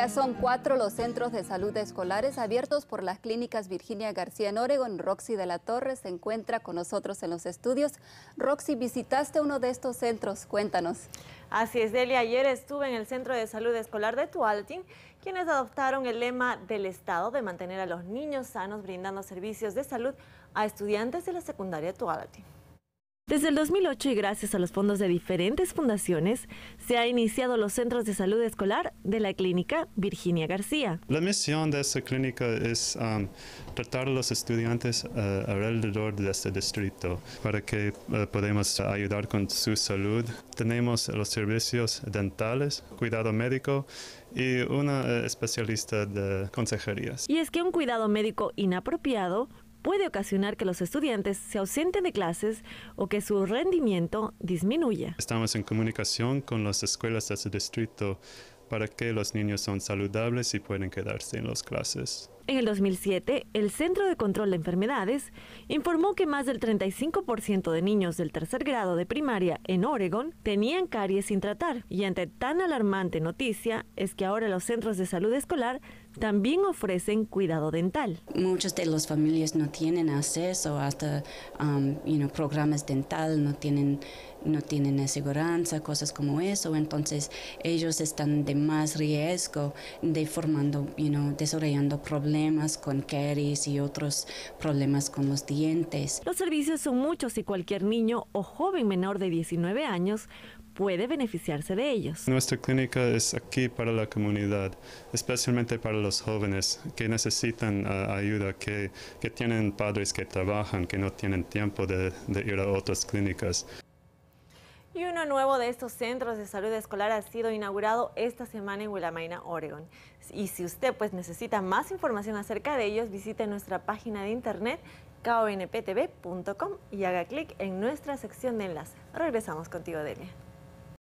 Ya son cuatro los centros de salud escolares abiertos por las clínicas Virginia García en Oregon. Roxy de la Torre se encuentra con nosotros en los estudios. Roxy, visitaste uno de estos centros, cuéntanos. Así es, Delia. Ayer estuve en el Centro de Salud Escolar de Tualatin, quienes adoptaron el lema del Estado de mantener a los niños sanos brindando servicios de salud a estudiantes de la secundaria de Tualatin. Desde el 2008 y gracias a los fondos de diferentes fundaciones, se ha iniciado los centros de salud escolar de la clínica Virginia García. La misión de esta clínica es um, tratar a los estudiantes uh, alrededor de este distrito para que uh, podamos ayudar con su salud. Tenemos los servicios dentales, cuidado médico y una eh, especialista de consejerías. Y es que un cuidado médico inapropiado puede ocasionar que los estudiantes se ausenten de clases o que su rendimiento disminuya. Estamos en comunicación con las escuelas de su distrito para que los niños son saludables y puedan quedarse en las clases. En el 2007, el Centro de Control de Enfermedades informó que más del 35% de niños del tercer grado de primaria en Oregon tenían caries sin tratar. Y ante tan alarmante noticia es que ahora los centros de salud escolar también ofrecen cuidado dental. Muchas de las familias no tienen acceso hasta um, programas dental, no tienen no tienen aseguranza, cosas como eso, entonces ellos están de más riesgo de formando, you desarrollando problemas con caries y otros problemas con los dientes. Los servicios son muchos y cualquier niño o joven menor de 19 años puede beneficiarse de ellos. Nuestra clínica es aquí para la comunidad, especialmente para los jóvenes que necesitan ah, ayuda, que, tienen padres que trabajan, que no tienen tiempo de ir a otras clínicas. Y uno nuevo de estos centros de salud escolar ha sido inaugurado esta semana en Willamina, Oregon. Y si usted pues necesita más información acerca de ellos, visite nuestra página de internet knptv.com y haga clic en nuestra sección de enlace. Regresamos contigo, Delia.